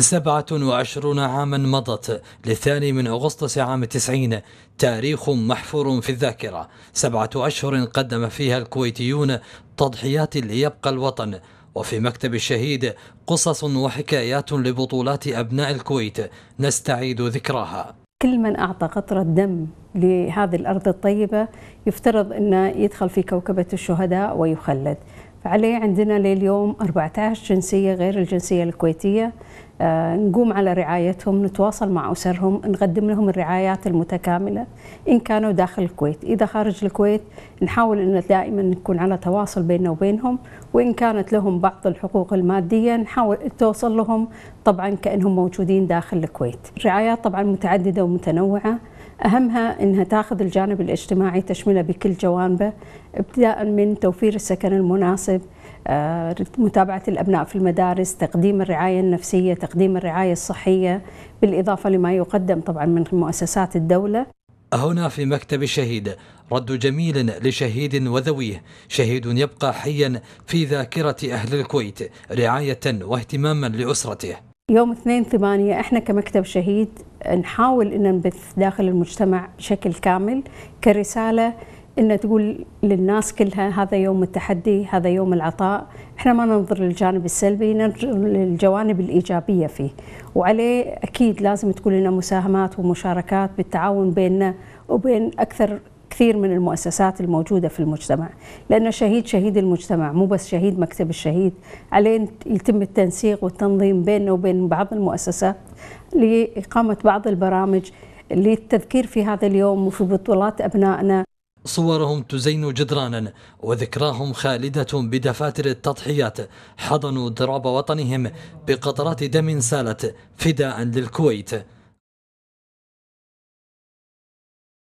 سبعة وعشرون عاما مضت للثاني من أغسطس عام تسعين تاريخ محفور في الذاكرة سبعة أشهر قدم فيها الكويتيون تضحيات ليبقى الوطن وفي مكتب الشهيد قصص وحكايات لبطولات أبناء الكويت نستعيد ذكراها كل من أعطى قطرة دم لهذه الأرض الطيبة يفترض أنه يدخل في كوكبة الشهداء ويخلد فعلي عندنا لليوم 14 جنسية غير الجنسية الكويتية آه، نقوم على رعايتهم نتواصل مع أسرهم نقدم لهم الرعايات المتكاملة إن كانوا داخل الكويت إذا خارج الكويت نحاول أن دائما نكون على تواصل بيننا وبينهم وإن كانت لهم بعض الحقوق المادية نحاول توصل لهم طبعا كأنهم موجودين داخل الكويت الرعايات طبعا متعددة ومتنوعة أهمها أنها تأخذ الجانب الاجتماعي تشمله بكل جوانبه ابتداء من توفير السكن المناسب آه، متابعة الأبناء في المدارس تقديم الرعاية النفسية تقديم الرعاية الصحية بالإضافة لما يقدم طبعا من مؤسسات الدولة هنا في مكتب الشهيد رد جميل لشهيد وذويه شهيد يبقى حيا في ذاكرة أهل الكويت رعاية واهتماما لأسرته يوم 2 8 احنا كمكتب شهيد نحاول ان نبث داخل المجتمع بشكل كامل كرساله ان تقول للناس كلها هذا يوم التحدي هذا يوم العطاء احنا ما ننظر للجانب السلبي ننظر للجوانب الايجابيه فيه وعليه اكيد لازم تكون لنا مساهمات ومشاركات بالتعاون بيننا وبين اكثر كثير من المؤسسات الموجودة في المجتمع لأنه شهيد شهيد المجتمع مو بس شهيد مكتب الشهيد عليه يتم التنسيق والتنظيم بيننا وبين بعض المؤسسات لإقامة بعض البرامج للتذكير في هذا اليوم وفي بطولات أبنائنا صورهم تزين جدرانا وذكراهم خالدة بدفاتر التضحيات حضنوا دراب وطنهم بقطرات دم سالت فداء للكويت